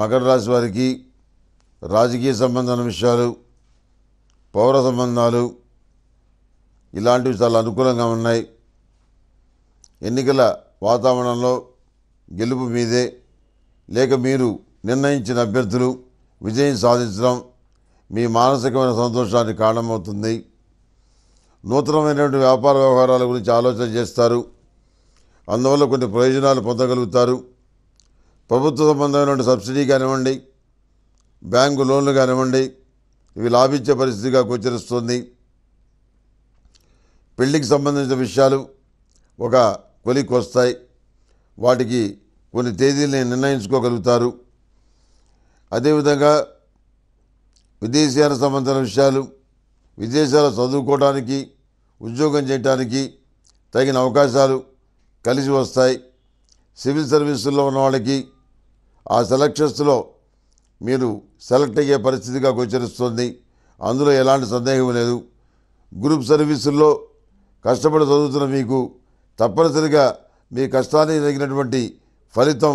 మకర రాశి వారికి రాజకీయ సంబంధమైన విషయాలు పౌర సంబంధాలు ఇలాంటివి చాలా అనుకూలంగా ఉన్నాయి ఎన్నికల వాతావరణంలో గెలుపు మీదే లేక మీరు నిర్ణయించిన అభ్యర్థులు విజయం సాధించడం మీ మానసికమైన సంతోషానికి కారణమవుతుంది నూతనమైనటువంటి వ్యాపార వ్యవహారాల గురించి ఆలోచన చేస్తారు అందువల్ల కొన్ని ప్రయోజనాలు పొందగలుగుతారు ప్రభుత్వ సంబంధమైనటువంటి సబ్సిడీ కానివ్వండి బ్యాంకు లోన్లు కానివ్వండి ఇవి లాభించే పరిస్థితిగా గోచరిస్తుంది పెళ్లికి సంబంధించిన విషయాలు ఒక కొలికి వస్తాయి వాటికి కొన్ని తేదీలని నిర్ణయించుకోగలుగుతారు అదేవిధంగా విదేశీయాల సంబంధించిన విషయాలు విదేశాలు చదువుకోవడానికి ఉద్యోగం చేయడానికి తగిన అవకాశాలు కలిసి వస్తాయి సివిల్ సర్వీసుల్లో ఉన్న వాళ్ళకి ఆ సెలక్షన్స్లో మీరు సెలెక్ట్ అయ్యే పరిస్థితిగా గోచరిస్తుంది అందులో ఎలాంటి సందేహం లేదు గ్రూప్ సర్వీసుల్లో కష్టపడి చదువుతున్న మీకు తప్పనిసరిగా మీ కష్టానికి తగినటువంటి ఫలితం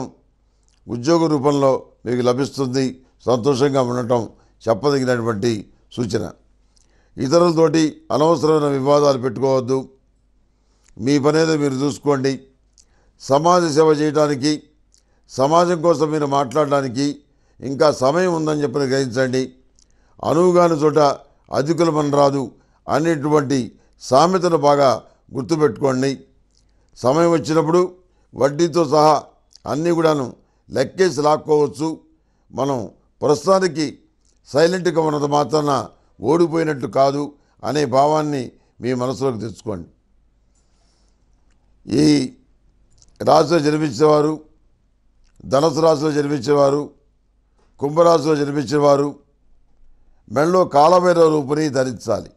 ఉద్యోగ రూపంలో మీకు లభిస్తుంది సంతోషంగా ఉండటం చెప్పదగినటువంటి సూచన ఇతరులతోటి అనవసరమైన వివాదాలు పెట్టుకోవద్దు మీ పనేదో మీరు చూసుకోండి సమాజ సేవ చేయడానికి సమాజం కోసం మీరు మాట్లాడడానికి ఇంకా సమయం ఉందని చెప్పి గ్రహించండి అనువుగాని చోట అధికుల మన రాదు అనేటువంటి సామెతను బాగా గుర్తుపెట్టుకోండి సమయం వచ్చినప్పుడు వడ్డీతో సహా అన్నీ కూడాను లెక్కేసి లాక్కోవచ్చు మనం ప్రస్తుతానికి సైలెంట్గా ఉన్నది మాత్రాన ఓడిపోయినట్టు కాదు అనే భావాన్ని మీ మనసులోకి తెచ్చుకోండి ఈ రాజులో జన్మించిన వారు ధనసు రాశిలో జన్మించినవారు కుంభరాశిలో జన్మించినవారు మెడలో కాలమైన రూపుని ధరించాలి